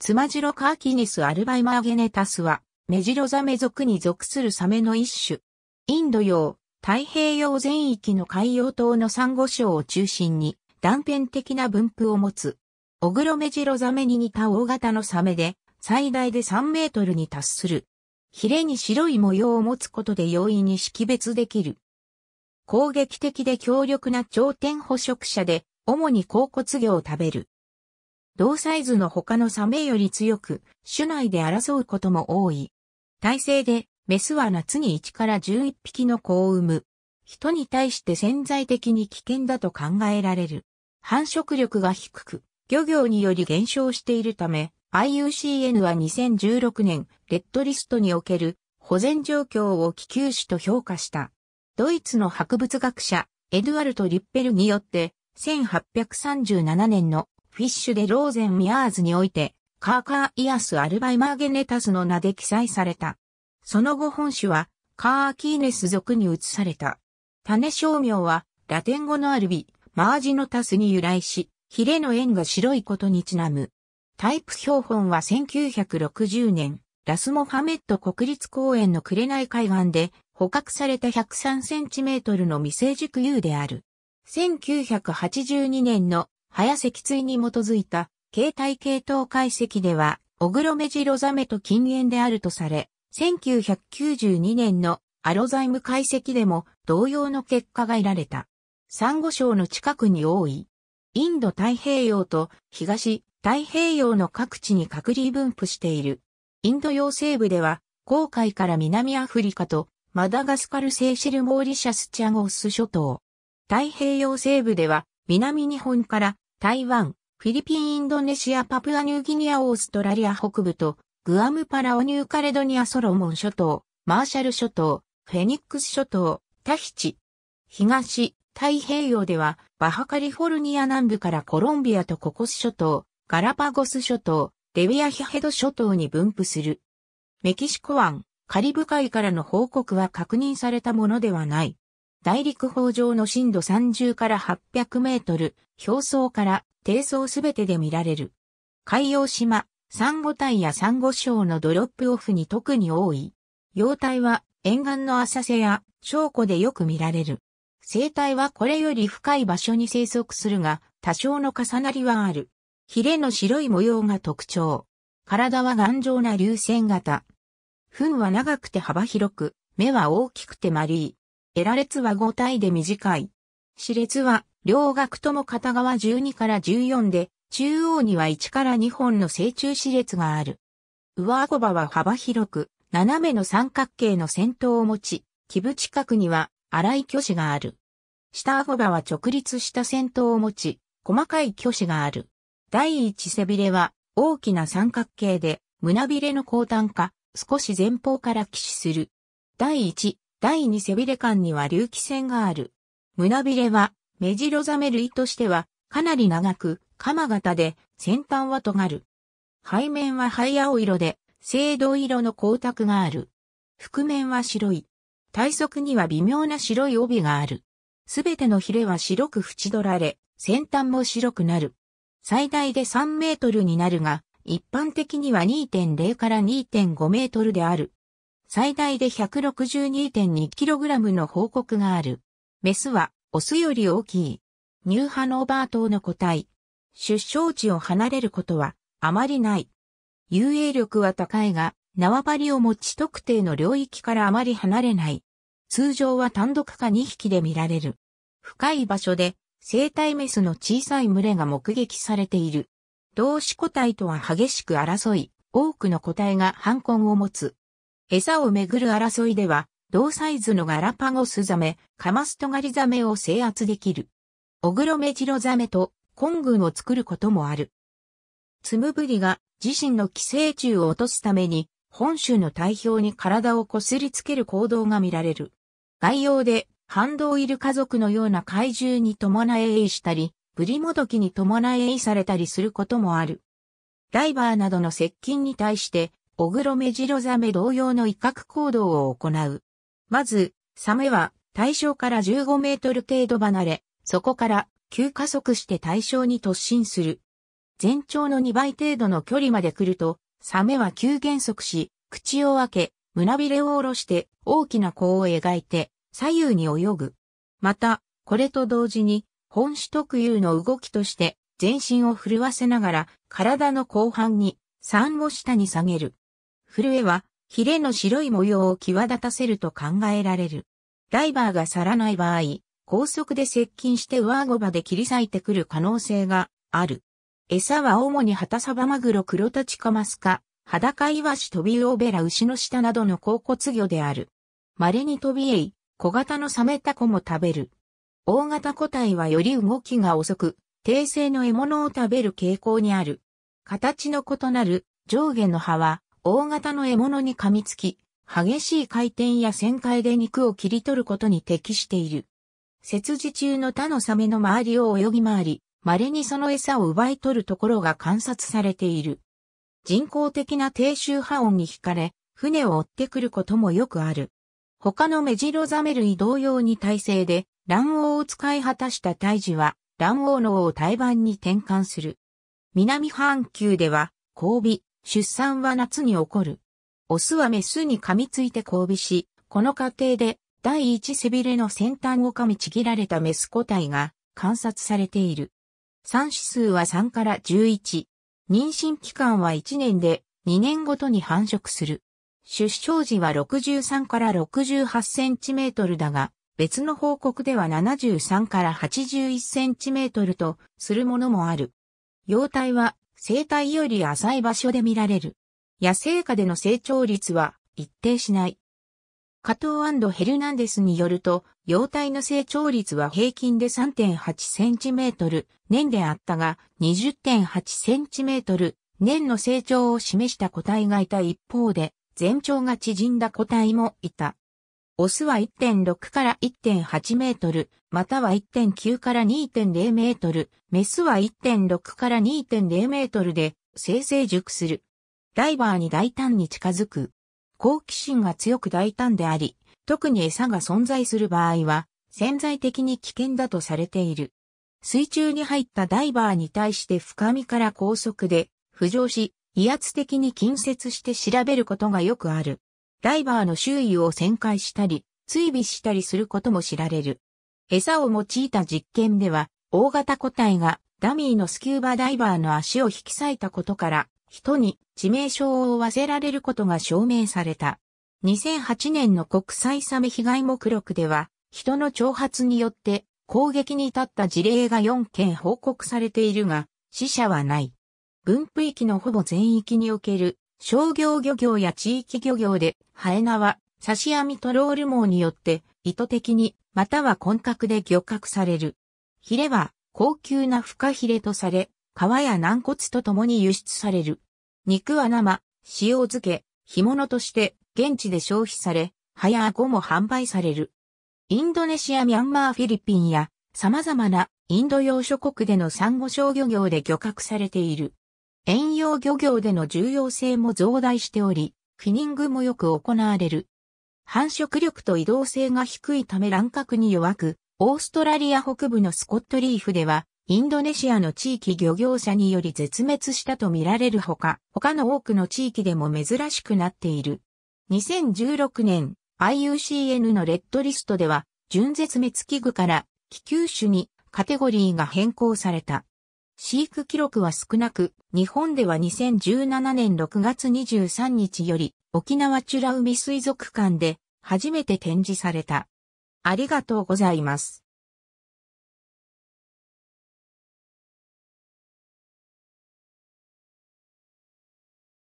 つまじろカーキニスアルバイマーゲネタスは、メジロザメ属に属するサメの一種。インド洋、太平洋全域の海洋島のサンゴ礁を中心に断片的な分布を持つ。オグロメジロザメに似た大型のサメで、最大で3メートルに達する。ヒレに白い模様を持つことで容易に識別できる。攻撃的で強力な頂点捕食者で、主に甲骨魚を食べる。同サイズの他のサメより強く、種内で争うことも多い。体制で、メスは夏に1から11匹の子を産む。人に対して潜在的に危険だと考えられる。繁殖力が低く、漁業により減少しているため、IUCN は2016年、レッドリストにおける保全状況を気球種と評価した。ドイツの博物学者、エドワルト・リッペルによって、1837年のフィッシュでローゼン・ミアーズにおいて、カーカーイアス・アルバイ・マーゲネタスの名で記載された。その後本種は、カーアキーネス属に移された。種商名は、ラテン語のアルビ、マージノタスに由来し、ヒレの縁が白いことにちなむ。タイプ標本は1960年、ラスモファメット国立公園の紅海岸で捕獲された103センチメートルの未成熟有である。1982年の早脊椎に基づいた形態系統解析では、オグロメジロザメと近縁であるとされ、1992年のアロザイム解析でも同様の結果が得られた。サンゴ礁の近くに多い。インド太平洋と東太平洋の各地に隔離分布している。インド洋西部では、航海から南アフリカとマダガスカルセーシルモーリシャスチャゴス諸島。太平洋西部では、南日本から台湾、フィリピン、インドネシア、パプアニューギニア、オーストラリア北部と、グアム、パラオニューカレドニア、ソロモン諸島、マーシャル諸島、フェニックス諸島、タヒチ。東、太平洋では、バハカリフォルニア南部からコロンビアとココス諸島、ガラパゴス諸島、デビアヒヘド諸島に分布する。メキシコ湾、カリブ海からの報告は確認されたものではない。大陸法上の震度30から800メートル、表層から低層すべてで見られる。海洋島、サンゴ帯やサンゴ礁のドロップオフに特に多い。幼体は沿岸の浅瀬や小湖でよく見られる。生態はこれより深い場所に生息するが、多少の重なりはある。ヒレの白い模様が特徴。体は頑丈な流線型。糞は長くて幅広く、目は大きくて丸い。エラ列は5体で短い。死列は両顎とも片側12から14で、中央には1から2本の正中死列がある。上顎ばは幅広く、斜めの三角形の先頭を持ち、基部近くには粗い巨子がある。下顎ばは直立した先頭を持ち、細かい巨子がある。第一背びれは大きな三角形で、胸びれの後端か、少し前方から起死する。第一第二背びれ間には隆起線がある。胸びれは、目白ザメ類としては、かなり長く、鎌型で、先端は尖る。背面は灰青色で、青銅色の光沢がある。覆面は白い。体側には微妙な白い帯がある。すべてのヒレは白く縁取られ、先端も白くなる。最大で3メートルになるが、一般的には2.0から2.5メートルである。最大で 162.2kg の報告がある。メスはオスより大きい。ニューハノーバー島の個体。出生地を離れることはあまりない。遊泳力は高いが、縄張りを持ち特定の領域からあまり離れない。通常は単独か2匹で見られる。深い場所で生体メスの小さい群れが目撃されている。同種個体とは激しく争い、多くの個体が反根を持つ。餌をめぐる争いでは、同サイズのガラパゴスザメ、カマストガリザメを制圧できる。オグロメジロザメとコン群を作ることもある。ツムブリが自身の寄生虫を落とすために、本州の体表に体をこすりつける行動が見られる。概要で、反動いる家族のような怪獣に伴え営したり、ブリもどきに伴え営されたりすることもある。ダイバーなどの接近に対して、オグロメジロザメ同様の威嚇行動を行う。まず、サメは対象から15メートル程度離れ、そこから急加速して対象に突進する。全長の2倍程度の距離まで来ると、サメは急減速し、口を開け、胸びれを下ろして大きな甲を描いて左右に泳ぐ。また、これと同時に本種特有の動きとして全身を震わせながら体の後半に3を下に下げる。震えは、ヒレの白い模様を際立たせると考えられる。ダイバーが去らない場合、高速で接近して上顎場で切り裂いてくる可能性がある。餌は主にハタサバマグロ黒タチカマスカ、裸イワシトビウオベラ牛の下などの甲骨魚である。稀にトビエイ、小型のサメタコも食べる。大型個体はより動きが遅く、低性の獲物を食べる傾向にある。形の異なる上下の葉は大型の獲物に噛みつき、激しい回転や旋回で肉を切り取ることに適している。節時中の他のサメの周りを泳ぎ回り、稀にその餌を奪い取るところが観察されている。人工的な低周波音に惹かれ、船を追ってくることもよくある。他のメジロザメ類同様に耐性で、卵黄を使い果たした胎児は、卵黄のを胎盤に転換する。南半球では、交尾、出産は夏に起こる。オスはメスに噛みついて交尾し、この過程で第一背びれの先端を噛みちぎられたメス個体が観察されている。産子数は3から11。妊娠期間は1年で2年ごとに繁殖する。出生時は63から68センチメートルだが、別の報告では73から81センチメートルとするものもある。幼体は生態より浅い場所で見られる。野生下での成長率は一定しない。加藤ヘルナンデスによると、幼体の成長率は平均で 3.8cm 年であったが、20.8cm 年の成長を示した個体がいた一方で、全長が縮んだ個体もいた。オスは1.6から1.8メートル、または1.9から2.0メートル、メスは1.6から2.0メートルで生成熟する。ダイバーに大胆に近づく。好奇心が強く大胆であり、特に餌が存在する場合は、潜在的に危険だとされている。水中に入ったダイバーに対して深みから高速で浮上し、威圧的に近接して調べることがよくある。ダイバーの周囲を旋回したり、追尾したりすることも知られる。餌を用いた実験では、大型個体がダミーのスキューバダイバーの足を引き裂いたことから、人に致命傷を負わせられることが証明された。2008年の国際サメ被害目録では、人の挑発によって攻撃に至った事例が4件報告されているが、死者はない。分布域のほぼ全域における商業漁業や地域漁業で、ハエナは、刺し網とロール網によって、意図的に、または混獲で漁獲される。ヒレは、高級なフカヒレとされ、皮や軟骨とともに輸出される。肉は生、塩漬け、干物として、現地で消費され、ハやアゴも販売される。インドネシア、ミャンマー、フィリピンや、様々なインド洋諸国での産後商漁業で漁獲されている。遠洋漁業での重要性も増大しており、フィニングもよく行われる。繁殖力と移動性が低いため乱獲に弱く、オーストラリア北部のスコットリーフでは、インドネシアの地域漁業者により絶滅したと見られるほか、他の多くの地域でも珍しくなっている。2016年、IUCN のレッドリストでは、純絶滅危惧から気球種にカテゴリーが変更された。飼育記録は少なく、日本では2017年6月23日より沖縄美ら海水族館で初めて展示された。ありがとうございます。